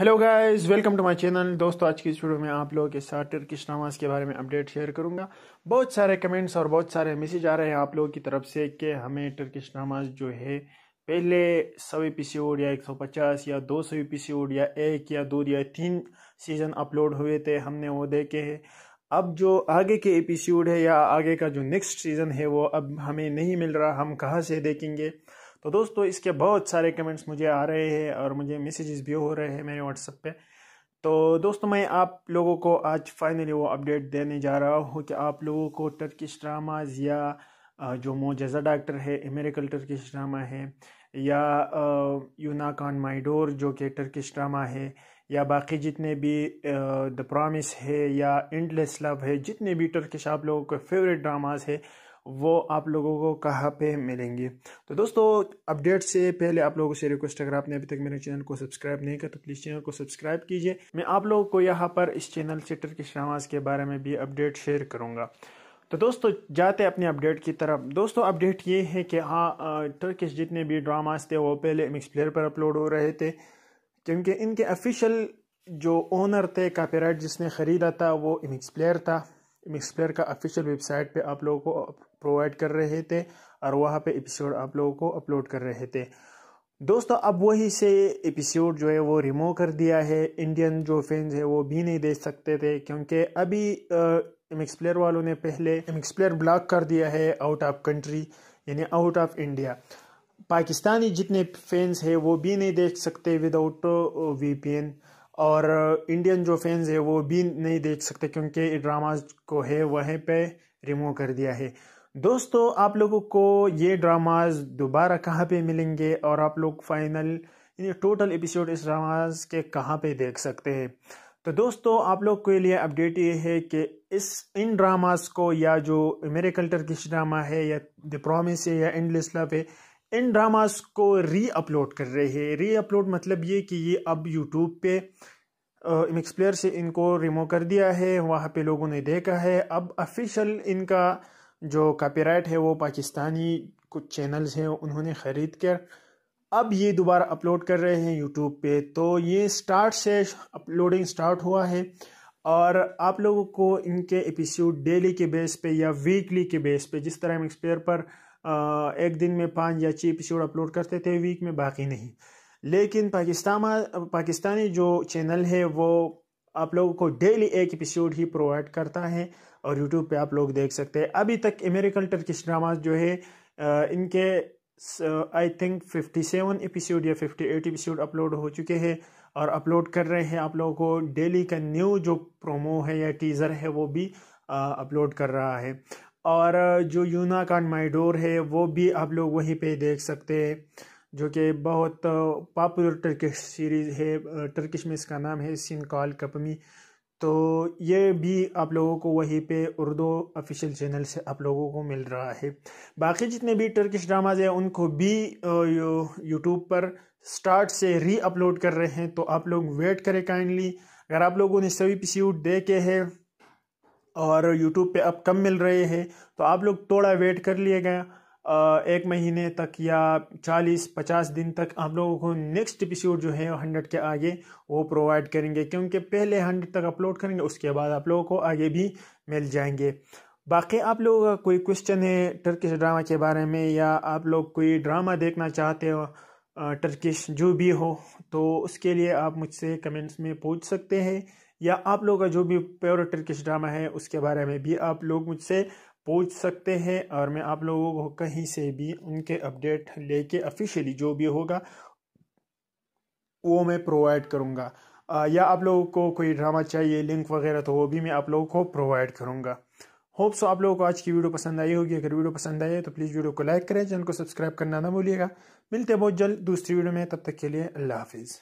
hello guys welcome to my channel दोस्तों आज की इस वीडियो में आप लोगों के साथ टर्किश नमाज के बारे में अपडेट शेयर करूंगा बहुत सारे कमेंट्स और बहुत सारे मैसेज आ रहे हैं आप लोगों की तरफ से कि हमें टर्किश नमाज जो है पहले सौ एपिसोड या 150 या 200 एपिसोड या एक या दो या तीन सीज़न अपलोड हुए थे हमने वो देखे हैं अब जो आगे के एपिसोड है या आगे का जो नेक्स्ट सीज़न है वो अब हमें नहीं मिल रहा हम कहाँ से देखेंगे तो दोस्तों इसके बहुत सारे कमेंट्स मुझे आ रहे हैं और मुझे मैसेजेस भी हो रहे हैं मेरे व्हाट्सएप पे तो दोस्तों मैं आप लोगों को आज फाइनली वो अपडेट देने जा रहा हूँ कि आप लोगों को टर्किश ड्रामाज या जो मोजा डॉक्टर है अमेरिकल टर्किश ड्रामा है या यूना कान माइडोर जो कि टर्किश ड्रामा है या बाकी जितने भी द प्रॉमिस है या एंडलेस लव है जितने भी टर्किश आप लोगों के फेवरेट ड्रामास है वो आप लोगों को कहाँ पे मिलेंगे तो दोस्तों अपडेट से पहले आप लोगों से रिक्वेस्ट अगर आपने अभी तक मेरे चैनल को सब्सक्राइब नहीं किया तो प्लीज़ चैनल को सब्सक्राइब कीजिए मैं आप लोगों को यहाँ पर इस चैनल से टर्किश ड्रामास के बारे में भी अपडेट शेयर करूँगा तो दोस्तों जाते अपने अपडेट की तरफ दोस्तों अपडेट ये है कि हाँ टर्किश जितने भी ड्रामास थे वो पहले मिक्स प्लेयर पर अपलोड हो रहे थे क्योंकि इनके ऑफिशियल जो ओनर थे कॉपीराइट जिसने ख़रीदा था वो इमिक्स प्लेयर था इमिक्स प्लेयर का ऑफिशियल वेबसाइट पे आप लोगों को प्रोवाइड कर रहे थे और वहाँ पे एपिसोड आप लोगों को अपलोड कर रहे थे दोस्तों अब वही से एपिसोड जो है वो रिमूव कर दिया है इंडियन जो फैंस है वो भी नहीं देख सकते थे क्योंकि अभी एम प्लेयर वालों ने पहले एम प्लेयर ब्लॉक कर दिया है आउट ऑफ कंट्री यानी आउट ऑफ इंडिया पाकिस्तानी जितने फैंस है वो भी नहीं देख सकते विदाउट वीपीएन uh, और इंडियन uh, जो फैंस है वो भी नहीं देख सकते क्योंकि ड्रामा को है वहीं पे रिमूव कर दिया है दोस्तों आप लोगों को ये ड्रामाज दोबारा कहाँ पे मिलेंगे और आप लोग फाइनल टोटल एपिसोड इस ड्रामाज के कहाँ पे देख सकते हैं तो दोस्तों आप लोग के लिए अपडेट ये है कि इस इन ड्रामास को या जो मेरे कल्टर की ड्रामा है या द प्रॉमिस है या एंडलेस लव है इन ड्रामास को री अपलोड कर रहे हैं री अपलोड मतलब ये कि ये अब यूट्यूब पे इमिक्स प्लेयर से इनको रिमूव कर दिया है वहाँ पे लोगों ने देखा है अब ऑफिशियल इनका जो कॉपीराइट है वो पाकिस्तानी कुछ चैनल्स हैं उन्होंने ख़रीद कर अब ये दोबारा अपलोड कर रहे हैं यूट्यूब पे तो ये स्टार्ट से अपलोडिंग स्टार्ट हुआ है और आप लोगों को इनके एपिसोड डेली के बेस पे या वीकली के बेस पे जिस तरह हम एक्सपेयर पर एक दिन में पाँच या छः एपिसोड अपलोड करते थे वीक में बाकी नहीं लेकिन पाकिस्तान पाकिस्तानी जो चैनल है वो आप लोगों को डेली एक एपिसोड ही प्रोवाइड करता है और यूट्यूब पे आप लोग देख सकते हैं अभी तक अमेरिकन टर्किश ड्रामा जो है इनके आई थिंक 57 एपिसोड या 58 एपिसोड अपलोड हो चुके हैं और अपलोड कर रहे हैं आप लोगों को डेली का न्यू जो प्रोमो है या टीज़र है वो भी अपलोड कर रहा है और जो यूना कान माइडोर है वो भी आप लोग वहीं पे देख सकते हैं जो कि बहुत पॉपुलर टर्किश सीरीज़ है टर्किश में इसका नाम है सिन कॉल कपमी तो ये भी आप लोगों को वहीं पे उर्दू ऑफिशियल चैनल से आप लोगों को मिल रहा है बाकी जितने भी टर्किश ड्रामाज हैं उनको भी यूट्यूब पर स्टार्ट से री अपलोड कर रहे हैं तो आप लोग वेट करें काइंडली अगर आप लोगों ने सभी एपिसोड देखे हैं और यूट्यूब पे अब कम मिल रहे हैं तो आप लोग थोड़ा वेट कर लिए गए एक महीने तक या चालीस पचास दिन तक आप लोगों को नेक्स्ट एपिसोड जो है हंड्रेड के आगे वो प्रोवाइड करेंगे क्योंकि पहले हंड्रेड तक अपलोड करेंगे उसके बाद आप लोगों को आगे भी मिल जाएंगे बाकी आप लोगों का कोई क्वेश्चन है टर्किश ड्रामा के बारे में या आप लोग कोई ड्रामा देखना चाहते हो टर्किश जो भी हो तो उसके लिए आप मुझसे कमेंट्स में पूछ सकते हैं या आप लोगों का जो भी प्योर टर्किश ड्रामा है उसके बारे में भी आप लोग मुझसे पूछ सकते हैं और मैं आप लोगों को कहीं से भी उनके अपडेट लेके ऑफिशियली जो भी होगा वो मैं प्रोवाइड करूँगा या आप लोगों को कोई ड्रामा चाहिए लिंक वगैरह तो वो भी मैं आप लोगों को प्रोवाइड करूँगा होप सो आप लोगों को आज की वीडियो पसंद आई होगी अगर वीडियो पसंद आई है तो प्लीज़ वीडियो को लाइक करें चैनल को सब्सक्राइब करना ना भूलिएगा मिलते हैं बहुत जल्द दूसरी वीडियो में तब तक के लिए अल्लाह हाफिज़